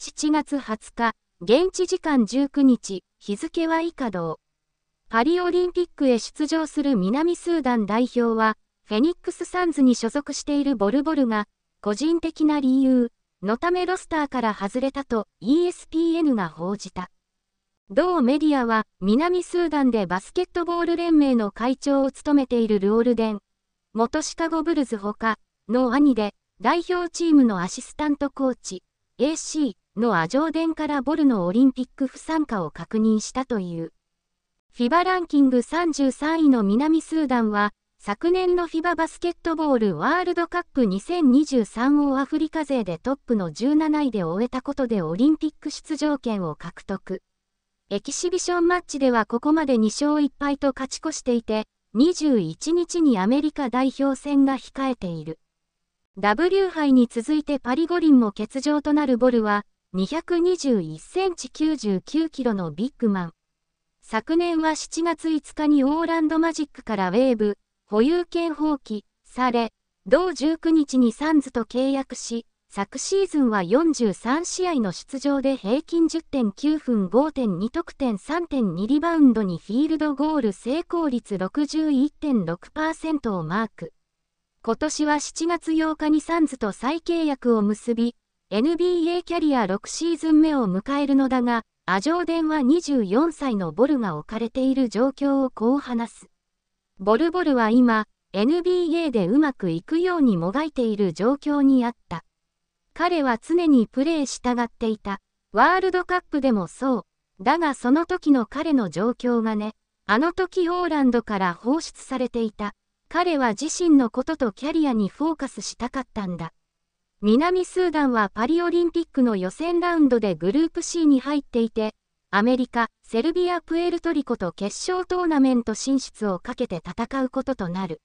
7月20日、現地時間19日、日付は以下同。パリオリンピックへ出場する南スーダン代表は、フェニックスサンズに所属しているボルボルが、個人的な理由のためロスターから外れたと ESPN が報じた。同メディアは、南スーダンでバスケットボール連盟の会長を務めているルオルデン、元シカゴブルズほかの兄で、代表チームのアシスタントコーチ、AC のアジョーデンからボルのオリンピック不参加を確認したという。FIBA ランキング33位の南スーダンは、昨年の FIBA バスケットボールワールドカップ2023をアフリカ勢でトップの17位で終えたことでオリンピック出場権を獲得。エキシビションマッチではここまで2勝1敗と勝ち越していて、21日にアメリカ代表戦が控えている。W 杯に続いてパリ五輪も欠場となるボルは、221センチ99キロのビッグマン。昨年は7月5日にオーランドマジックからウェーブ、保有権放棄、され、同19日にサンズと契約し、昨シーズンは43試合の出場で平均10.9分5.2得点3.2リバウンドにフィールドゴール成功率61.6%をマーク。今年は7月8日にサンズと再契約を結び、NBA キャリア6シーズン目を迎えるのだが、アジョーデンは24歳のボルが置かれている状況をこう話す。ボルボルは今、NBA でうまくいくようにもがいている状況にあった。彼は常にプレーしたがっていた。ワールドカップでもそう。だがその時の彼の状況がね、あの時オーランドから放出されていた。彼は自身のこととキャリアにフォーカスしたかったんだ。南スーダンはパリオリンピックの予選ラウンドでグループ C に入っていて、アメリカ、セルビア、プエルトリコと決勝トーナメント進出をかけて戦うこととなる。